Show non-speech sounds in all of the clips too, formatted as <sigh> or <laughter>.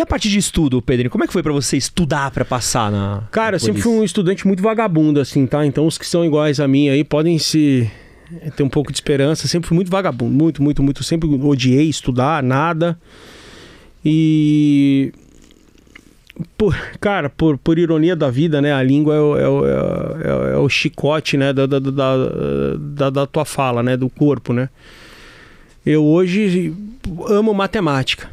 E a partir de estudo, Pedrinho, como é que foi para você estudar para passar na. Cara, na eu sempre fui um estudante muito vagabundo, assim, tá? Então os que são iguais a mim aí podem se. Eh, ter um pouco de esperança. Sempre fui muito vagabundo, muito, muito, muito. Sempre odiei estudar, nada. E. Por, cara, por, por ironia da vida, né? A língua é o, é o, é o, é o é chicote, né? Da da, da, da, da tua fala, né? Do corpo, né? Eu hoje amo matemática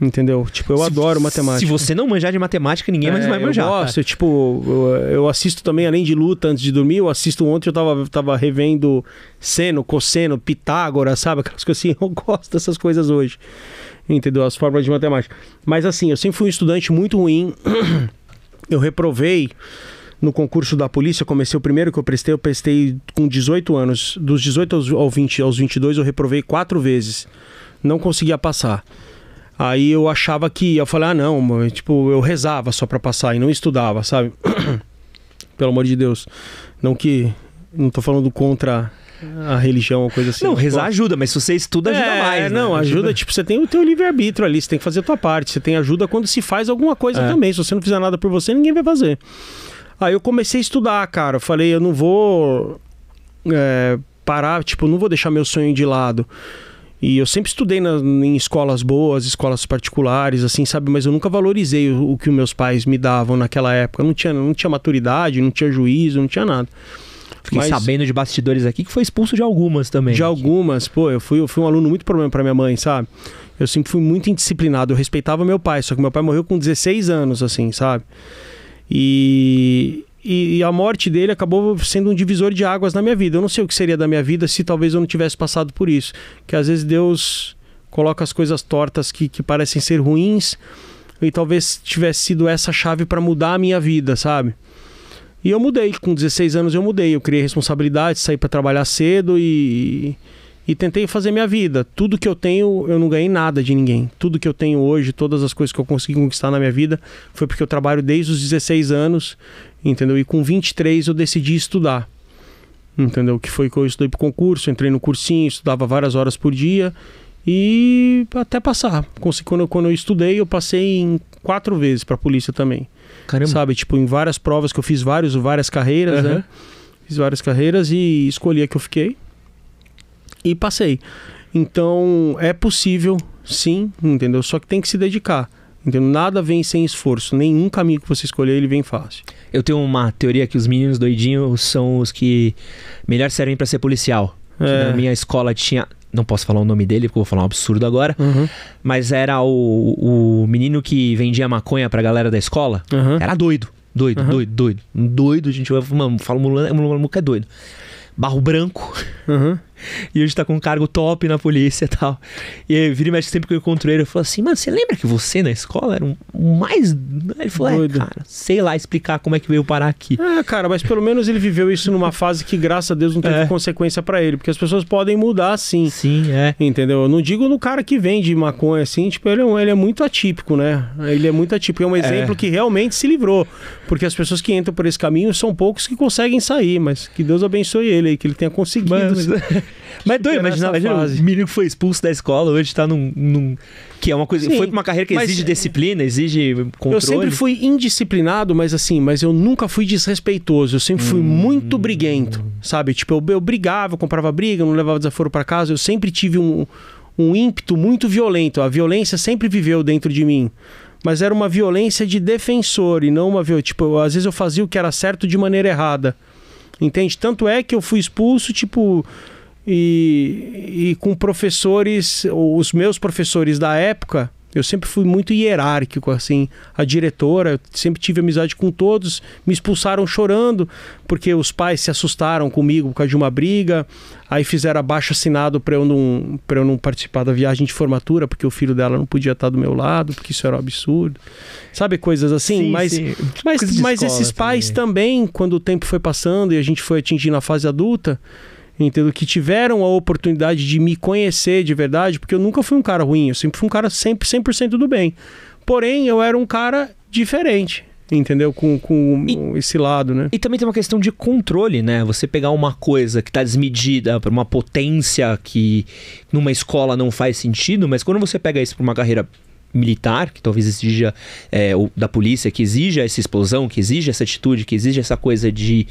Entendeu? Tipo, eu se, adoro matemática. Se você não manjar de matemática, ninguém é, mais vai manjar. Eu gosto, eu, tipo, eu, eu, assisto também, além de luta antes de dormir, eu assisto ontem, eu tava, tava revendo seno, cosseno, Pitágoras, sabe? Aquelas coisas assim, <laughs> eu gosto dessas coisas hoje. Entendeu? As formas de matemática. Mas assim, eu sempre fui um estudante muito ruim. <clears throat> Eu reprovei no concurso da polícia, eu comecei o primeiro que eu prestei, eu prestei com 18 anos. Dos 18 aos, ao 20, aos 22, eu reprovei quatro vezes. Não conseguia passar. Aí eu achava que ia. Eu falei, ah, não, mano. tipo, eu rezava só pra passar e não estudava, sabe? <clears throat> Pelo amor de Deus. Não que. Não tô falando contra a religião ou coisa assim. Não, rezar pô. ajuda, mas se você estuda, ajuda é, mais. Né? Não, ajuda, tipo, você tem o teu livre-arbítrio ali, você tem que fazer a tua parte. Você tem ajuda quando se faz alguma coisa é. também. Se você não fizer nada por você, ninguém vai fazer. Aí eu comecei a estudar, cara. Eu falei, eu não vou é, parar, tipo, não vou deixar meu sonho de lado. E eu sempre estudei na, em escolas boas, escolas particulares, assim, sabe? Mas eu nunca valorizei o, o que os meus pais me davam naquela época. não tinha, não tinha maturidade, não tinha juízo, não tinha nada. Fiquei Mas, sabendo de bastidores aqui que foi expulso de algumas também. De algumas, pô, eu fui, eu fui um aluno muito problema para minha mãe, sabe? Eu sempre fui muito indisciplinado, eu respeitava meu pai, só que meu pai morreu com 16 anos, assim, sabe? E, e, e, a morte dele acabou sendo um divisor de águas na minha vida. Eu não sei o que seria da minha vida se talvez eu não tivesse passado por isso. Que às vezes Deus coloca as coisas tortas que, que parecem ser ruins e talvez tivesse sido essa chave para mudar a minha vida, sabe? E eu mudei, com 16 anos eu mudei, eu criei responsabilidade, saí para trabalhar cedo e, e tentei fazer minha vida. Tudo que eu tenho, eu não ganhei nada de ninguém. Tudo que eu tenho hoje, todas as coisas que eu consegui conquistar na minha vida, foi porque eu trabalho desde os 16 anos entendeu? E com 23 eu decidi estudar, entendeu? Que foi que eu estudei para concurso, entrei no cursinho, estudava várias horas por dia e até passar. Quando eu, quando eu estudei, eu passei em quatro vezes para polícia também. Caramba. Sabe, tipo, em várias provas que eu fiz vários, várias carreiras, uhum. né? Fiz várias carreiras e escolhi a que eu fiquei e passei. Então, é possível, sim, entendeu? Só que tem que se dedicar. Entendo? Nada vem sem esforço. Nenhum caminho que você escolher, ele vem fácil. Eu tenho uma teoria que os meninos doidinhos são os que melhor servem para ser policial. É. Na minha escola tinha. Não posso falar o nome dele, porque eu vou falar um absurdo agora. Uhum. Mas era o, o menino que vendia maconha pra galera da escola. Uhum. Era doido. Doido, uhum. doido, doido. Doido, a gente vai. Mano, fala, o maluco é doido. Barro branco. Uhum e hoje tá com um cargo top na polícia e tal. E aí, vira e mexe sempre que eu encontro ele, eu falo assim, mano, você lembra que você na escola era um mais. Ele falou, é, Doido. é, cara, sei lá explicar como é que veio parar aqui. É, cara, mas pelo menos ele viveu isso numa fase que, graças a Deus, não teve é. consequência para ele, porque as pessoas podem mudar sim. Sim, é. Entendeu? Eu não digo no cara que vende maconha assim, tipo, ele é, um, ele é muito atípico, né? Ele é muito atípico. É um é. exemplo é. que realmente se livrou, porque as pessoas que entram por esse caminho são poucos que conseguem sair, mas que Deus abençoe ele aí, que ele tenha conseguido. Mas... Né? <laughs> Mas doido, imagina, imagina o menino que foi expulso da escola hoje tá num. num que é uma coisa. Sim, foi pra uma carreira que exige é- disciplina, exige controle. Eu sempre fui indisciplinado, mas assim, mas eu nunca fui desrespeitoso. Eu sempre fui hum. muito briguento, hum. sabe? Tipo, eu, eu brigava, eu comprava briga, eu não levava desaforo para casa. Eu sempre tive um, um ímpeto muito violento. A violência sempre viveu dentro de mim mas era uma violência de defensor e não uma violência. Tipo, eu, às vezes eu fazia o que era certo de maneira errada. Entende? Tanto é que eu fui expulso, tipo, e, e com professores, os meus professores da época, eu sempre fui muito hierárquico, assim. A diretora, eu sempre tive amizade com todos, me expulsaram chorando, porque os pais se assustaram comigo por causa de uma briga. Aí fizeram abaixo assinado para eu, não, eu não participar da viagem de formatura, porque o filho dela não podia estar do meu lado, porque isso era um absurdo. Sabe, coisas assim? Sim, mas sim. mas, mas esses pais também. também, quando o tempo foi passando e a gente foi atingindo a fase adulta entendo que tiveram a oportunidade de me conhecer de verdade, porque eu nunca fui um cara ruim, eu sempre fui um cara sempre 100%, do bem. Porém, eu era um cara diferente entendeu? Com, com e, esse lado, né? E também tem uma questão de controle, né? Você pegar uma coisa que está desmedida para uma potência que numa escola não faz sentido, mas quando você pega isso para uma carreira militar, que talvez exija, é, da polícia, que exija essa explosão, que exija essa atitude, que exija essa coisa de.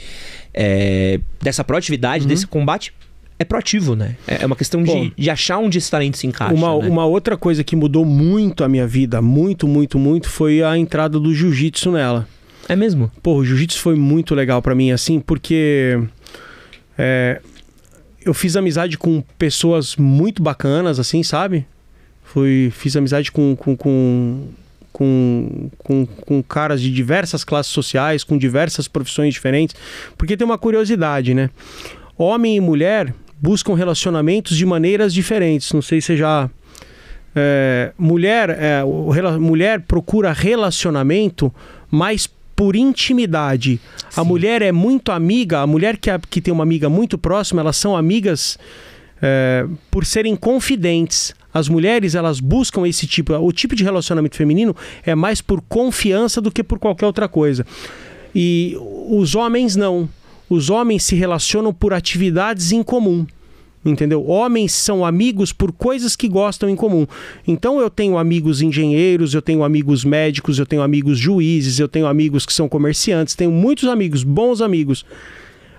É, dessa proatividade, uhum. desse combate. É proativo, né? É, é uma questão Bom, de, de achar onde esse talento se encaixa. Uma, né? uma outra coisa que mudou muito a minha vida, muito, muito, muito, foi a entrada do jiu-jitsu nela. É mesmo? Pô, o jiu-jitsu foi muito legal para mim, assim, porque. É, eu fiz amizade com pessoas muito bacanas, assim, sabe? Fui, fiz amizade com, com, com, com, com, com caras de diversas classes sociais, com diversas profissões diferentes, porque tem uma curiosidade, né? Homem e mulher buscam relacionamentos de maneiras diferentes. Não sei se já é, mulher, é, o, mulher procura relacionamento mais por intimidade. Sim. A mulher é muito amiga, a mulher que, a, é, que tem uma amiga muito próxima, elas são amigas é, por serem confidentes. As mulheres, elas buscam esse tipo, o tipo de relacionamento feminino é mais por confiança do que por qualquer outra coisa. E os homens não. Os homens se relacionam por atividades em comum. Entendeu? Homens são amigos por coisas que gostam em comum. Então eu tenho amigos engenheiros, eu tenho amigos médicos, eu tenho amigos juízes, eu tenho amigos que são comerciantes, tenho muitos amigos, bons amigos.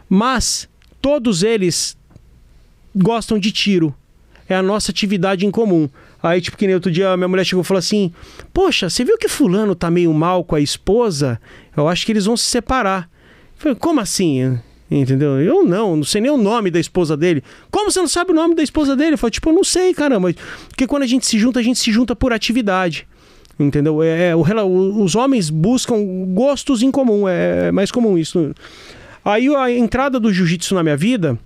Mas todos eles gostam de tiro é a nossa atividade em comum. Aí, tipo, que nem outro dia minha mulher chegou e falou assim: Poxa, você viu que fulano tá meio mal com a esposa? Eu acho que eles vão se separar. Eu falei, como assim? Entendeu? Eu não, não sei nem o nome da esposa dele. Como você não sabe o nome da esposa dele? Eu falei, tipo, eu não sei, caramba. Porque quando a gente se junta, a gente se junta por atividade. Entendeu? É, é o, os homens buscam gostos em comum, é, é mais comum isso. Aí a entrada do jiu-jitsu na minha vida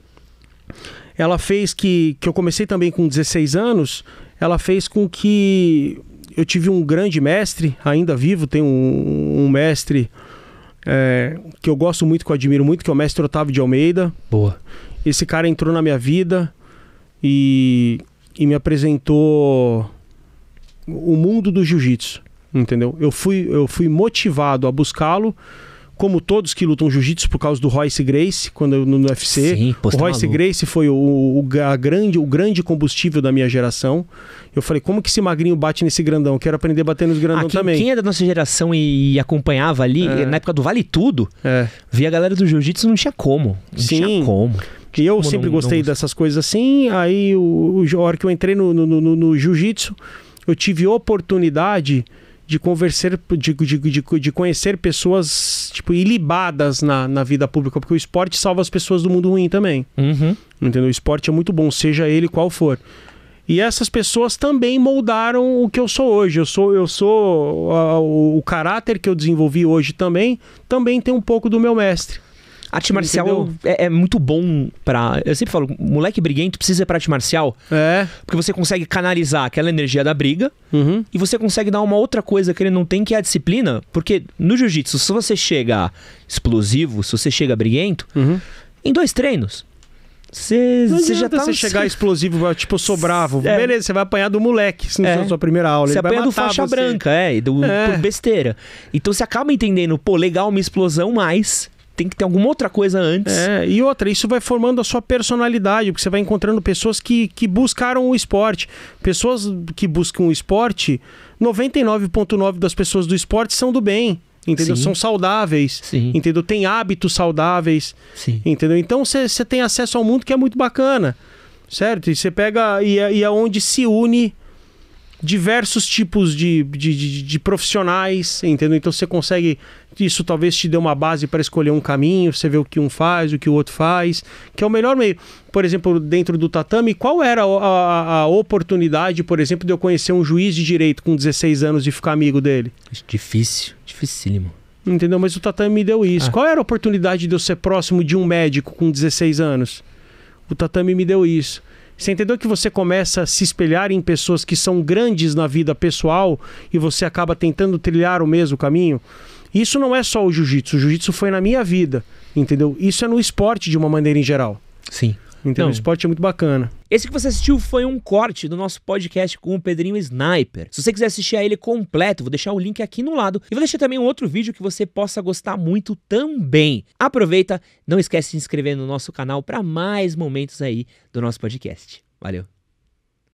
ela fez que, que eu comecei também com 16 anos, ela fez com que eu tive um grande mestre, ainda vivo, tem um, um mestre é, que eu gosto muito, que eu admiro muito, que é o mestre Otávio de Almeida. Boa. Esse cara entrou na minha vida e, e me apresentou o mundo do jiu-jitsu, entendeu? Eu fui, eu fui motivado a buscá-lo como todos que lutam jiu-jitsu por causa do Royce Grace, quando no, no UFC. Sim, o tá Royce maluco. Grace foi o, o, a grande, o grande combustível da minha geração. Eu falei, como que esse magrinho bate nesse grandão? Quero aprender a bater nos grandão ah, quem, também. Quem é da nossa geração e, e acompanhava ali, é. na época do Vale Tudo, é. via a galera do jiu-jitsu, não tinha como. Não Sim. tinha como. E eu como tipo, sempre não, gostei não... dessas coisas assim. Aí, o, o, a hora que eu entrei no, no, no, no jiu-jitsu, eu tive oportunidade de conversar, de, de, de, de, conhecer pessoas tipo ilibadas na, na vida pública, porque o esporte salva as pessoas do mundo ruim também. Uhum. Entendeu? O esporte é muito bom, seja ele qual for. E essas pessoas também moldaram o que eu sou hoje. Eu sou, eu sou a, o, o caráter que eu desenvolvi hoje também, também tem um pouco do meu mestre. Arte marcial é, é, muito bom pra. Eu sempre falo, moleque briguento precisa ir pra arte marcial. É. Porque você consegue canalizar aquela energia da briga uhum. e você consegue dar uma outra coisa que ele não tem, que é a disciplina. Porque no jiu-jitsu, se você chega explosivo, se você chega briguento, uhum. em dois treinos, você já tá... Você chegar explosivo, tipo, sou bravo. É. Beleza, você vai apanhar do moleque, se não é. for sua primeira aula. Você apanha do faixa você. branca, é, do, é, por besteira. Então você acaba entendendo, pô, legal uma explosão, mais tem que ter alguma outra coisa antes. É, e outra, isso vai formando a sua personalidade, porque você vai encontrando pessoas que, que buscaram o esporte. Pessoas que buscam o esporte, 99,9% das pessoas do esporte são do bem. Entendeu? Sim. São saudáveis. Sim. Entendeu? Tem hábitos saudáveis. Sim. Entendeu? Então você tem acesso ao mundo que é muito bacana. Certo? E você pega. E é, e é onde se une diversos tipos de, de, de, de profissionais, entendeu? Então você consegue. Isso talvez te dê uma base para escolher um caminho, você vê o que um faz, o que o outro faz, que é o melhor meio. Por exemplo, dentro do tatame, qual era a, a, a oportunidade, por exemplo, de eu conhecer um juiz de direito com 16 anos e ficar amigo dele? Difícil, dificílimo. Entendeu? Mas o tatame me deu isso. Ah. Qual era a oportunidade de eu ser próximo de um médico com 16 anos? O tatame me deu isso. Você entendeu que você começa a se espelhar em pessoas que são grandes na vida pessoal e você acaba tentando trilhar o mesmo caminho? Isso não é só o jiu-jitsu. O jiu-jitsu foi na minha vida, entendeu? Isso é no esporte de uma maneira em geral. Sim. Então, o esporte é muito bacana. Esse que você assistiu foi um corte do nosso podcast com o Pedrinho Sniper. Se você quiser assistir a ele completo, vou deixar o link aqui no lado e vou deixar também um outro vídeo que você possa gostar muito também. Aproveita, não esquece de se inscrever no nosso canal para mais momentos aí do nosso podcast. Valeu!